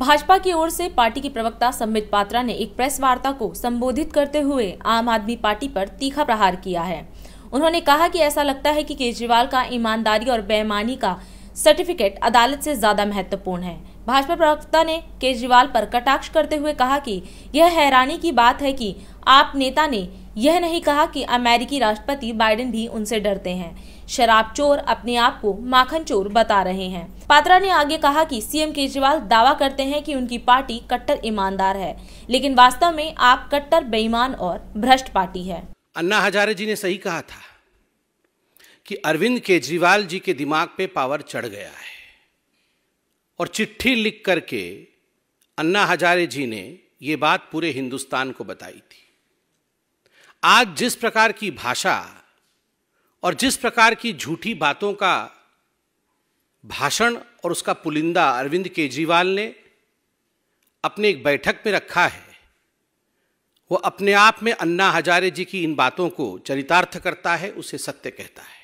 भाजपा की ओर से पार्टी के प्रवक्ता संबित पात्रा ने एक प्रेस वार्ता को संबोधित करते हुए आम आदमी पार्टी पर तीखा प्रहार किया है उन्होंने कहा कि ऐसा लगता है कि केजरीवाल का ईमानदारी और बेईमानी का सर्टिफिकेट अदालत से ज़्यादा महत्वपूर्ण है भाजपा प्रवक्ता ने केजरीवाल पर कटाक्ष करते हुए कहा कि यह हैरानी की बात है कि आप नेता ने यह नहीं कहा कि अमेरिकी राष्ट्रपति बाइडेन भी उनसे डरते हैं शराब चोर अपने आप को माखन चोर बता रहे हैं पात्रा ने आगे कहा कि सीएम केजरीवाल दावा करते हैं कि उनकी पार्टी कट्टर ईमानदार है लेकिन वास्तव में आप कट्टर बेईमान और भ्रष्ट पार्टी है अन्ना हजारे जी ने सही कहा था कि अरविंद केजरीवाल जी के दिमाग पे पावर चढ़ गया है और चिट्ठी लिख करके अन्ना हजारे जी ने ये बात पूरे हिंदुस्तान को बताई थी आज जिस प्रकार की भाषा और जिस प्रकार की झूठी बातों का भाषण और उसका पुलिंदा अरविंद केजरीवाल ने अपने एक बैठक में रखा है वो अपने आप में अन्ना हजारे जी की इन बातों को चरितार्थ करता है उसे सत्य कहता है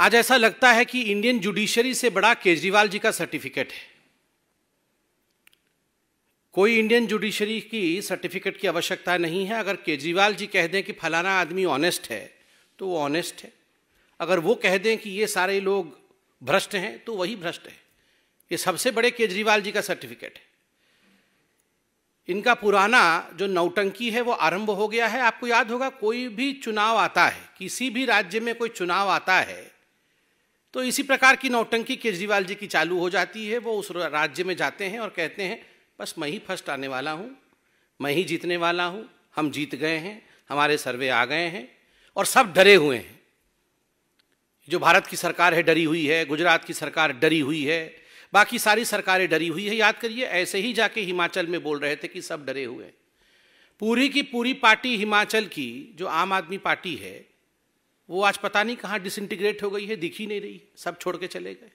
आज ऐसा लगता है कि इंडियन जुडिशरी से बड़ा केजरीवाल जी का सर्टिफिकेट है कोई इंडियन जुडिशरी की सर्टिफिकेट की आवश्यकता नहीं है अगर केजरीवाल जी कह दें कि फलाना आदमी ऑनेस्ट है तो वो ऑनेस्ट है अगर वो कह दें कि ये सारे लोग भ्रष्ट हैं तो वही भ्रष्ट है ये सबसे बड़े केजरीवाल जी का सर्टिफिकेट है इनका पुराना जो नौटंकी है वो आरंभ हो गया है आपको याद होगा कोई भी चुनाव आता है किसी भी राज्य में कोई चुनाव आता है तो इसी प्रकार की नौटंकी केजरीवाल जी की चालू हो जाती है वो उस राज्य में जाते हैं और कहते हैं बस मैं ही फर्स्ट आने वाला हूँ मैं ही जीतने वाला हूँ हम जीत गए हैं हमारे सर्वे आ गए हैं और सब डरे हुए हैं जो भारत की सरकार है डरी हुई है गुजरात की सरकार डरी हुई है बाकी सारी सरकारें डरी हुई है याद करिए ऐसे ही जाके हिमाचल में बोल रहे थे कि सब डरे हुए हैं पूरी की पूरी पार्टी हिमाचल की जो आम आदमी पार्टी है वो आज पता नहीं कहाँ डिसइंटीग्रेट हो गई है दिख ही नहीं रही सब छोड़ के चले गए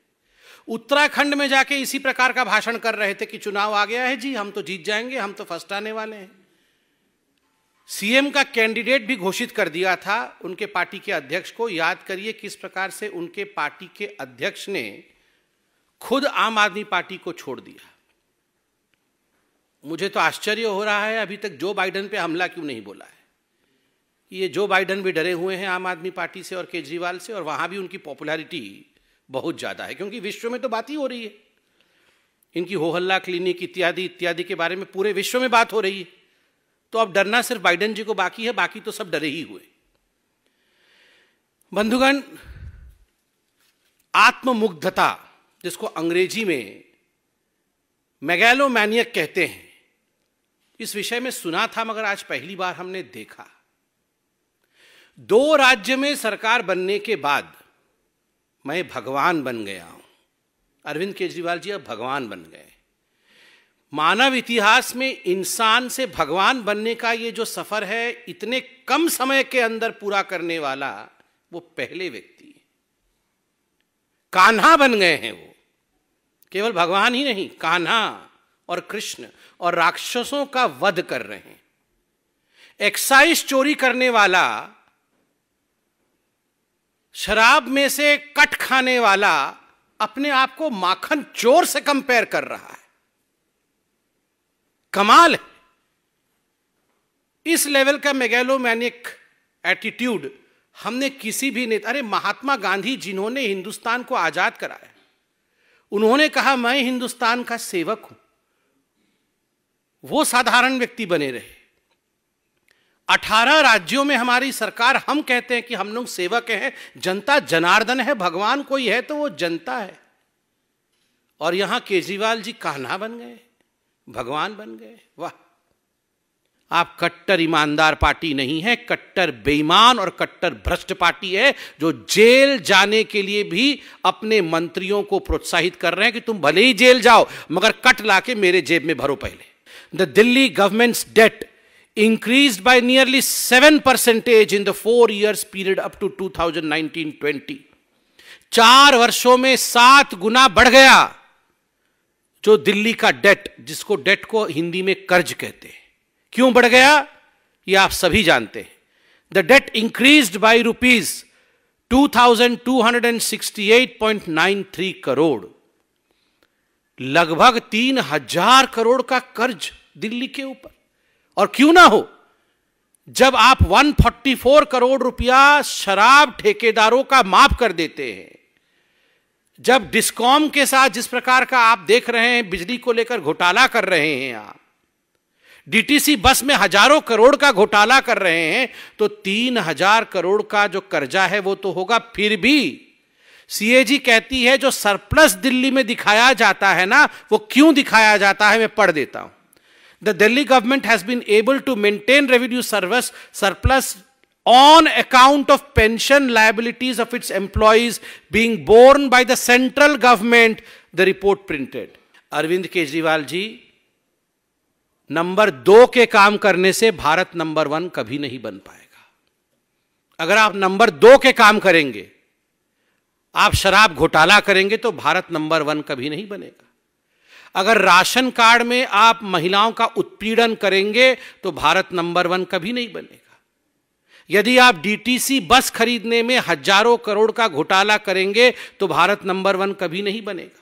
उत्तराखंड में जाके इसी प्रकार का भाषण कर रहे थे कि चुनाव आ गया है जी हम तो जीत जाएंगे हम तो फर्स्ट आने वाले हैं सीएम का कैंडिडेट भी घोषित कर दिया था उनके पार्टी के अध्यक्ष को याद करिए किस प्रकार से उनके पार्टी के अध्यक्ष ने खुद आम आदमी पार्टी को छोड़ दिया मुझे तो आश्चर्य हो रहा है अभी तक जो बाइडन पे हमला क्यों नहीं बोला है ये जो बाइडन भी डरे हुए हैं आम आदमी पार्टी से और केजरीवाल से और वहाँ भी उनकी पॉपुलैरिटी बहुत ज़्यादा है क्योंकि विश्व में तो बात ही हो रही है इनकी हो हल्ला क्लिनिक इत्यादि इत्यादि के बारे में पूरे विश्व में बात हो रही है तो अब डरना सिर्फ बाइडन जी को बाकी है बाकी तो सब डरे ही हुए बंधुगण आत्ममुग्धता जिसको अंग्रेजी में मैगैलोमैनियक कहते हैं इस विषय में सुना था मगर आज पहली बार हमने देखा दो राज्य में सरकार बनने के बाद मैं भगवान बन गया हूं अरविंद केजरीवाल जी अब भगवान बन गए मानव इतिहास में इंसान से भगवान बनने का ये जो सफर है इतने कम समय के अंदर पूरा करने वाला वो पहले व्यक्ति कान्हा बन गए हैं वो केवल भगवान ही नहीं कान्हा और कृष्ण और राक्षसों का वध कर रहे हैं एक्साइज चोरी करने वाला शराब में से कट खाने वाला अपने आप को माखन चोर से कंपेयर कर रहा है कमाल है इस लेवल का मेगेलोमैनिक एटीट्यूड हमने किसी भी नेता अरे महात्मा गांधी जिन्होंने हिंदुस्तान को आजाद कराया उन्होंने कहा मैं हिंदुस्तान का सेवक हूं वो साधारण व्यक्ति बने रहे अठारह राज्यों में हमारी सरकार हम कहते हैं कि हम लोग सेवक हैं जनता जनार्दन है भगवान कोई है तो वो जनता है और यहां केजरीवाल जी कहना बन गए भगवान बन गए वाह आप कट्टर ईमानदार पार्टी नहीं है कट्टर बेईमान और कट्टर भ्रष्ट पार्टी है जो जेल जाने के लिए भी अपने मंत्रियों को प्रोत्साहित कर रहे हैं कि तुम भले ही जेल जाओ मगर कट लाके मेरे जेब में भरो पहले the Delhi government's debt increased by nearly 7 percentage in the four years period up to 2019-20 चार वर्षों में सात गुना बढ़ गया जो दिल्ली का डेट जिसको डेट को हिंदी में कर्ज कहते हैं क्यों बढ़ गया ये आप सभी जानते हैं the debt increased by rupees 2268.93 crore लगभग तीन हजार करोड़ का कर्ज दिल्ली के ऊपर और क्यों ना हो जब आप 144 करोड़ रुपया शराब ठेकेदारों का माफ कर देते हैं जब डिस्कॉम के साथ जिस प्रकार का आप देख रहे हैं बिजली को लेकर घोटाला कर रहे हैं आप डीटीसी बस में हजारों करोड़ का घोटाला कर रहे हैं तो तीन हजार करोड़ का जो कर्जा है वो तो होगा फिर भी सीएजी कहती है जो सरप्लस दिल्ली में दिखाया जाता है ना वो क्यों दिखाया जाता है मैं पढ़ देता हूं the Delhi government has been able to maintain revenue service, surplus on account of pension liabilities of its employees being borne by the central government, the report printed. arvind kejriwal ji number दो के काम करने से Bharat number one कभी नहीं बन पाएगा अगर आप नंबर दो के काम करेंगे आप शराब घोटाला करेंगे तो भारत नंबर वन कभी नहीं बनेगा अगर राशन कार्ड में आप महिलाओं का उत्पीड़न करेंगे तो भारत नंबर वन कभी नहीं बनेगा यदि आप डीटीसी बस खरीदने में हजारों करोड़ का घोटाला करेंगे तो भारत नंबर वन कभी नहीं बनेगा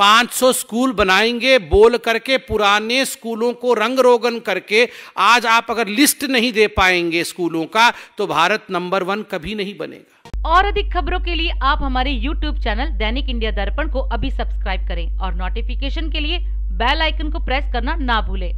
500 स्कूल बनाएंगे बोल करके पुराने स्कूलों को रंग रोगन करके आज आप अगर लिस्ट नहीं दे पाएंगे स्कूलों का तो भारत नंबर वन कभी नहीं बनेगा और अधिक खबरों के लिए आप हमारे YouTube चैनल दैनिक इंडिया दर्पण को अभी सब्सक्राइब करें और नोटिफिकेशन के लिए बेल आइकन को प्रेस करना ना भूलें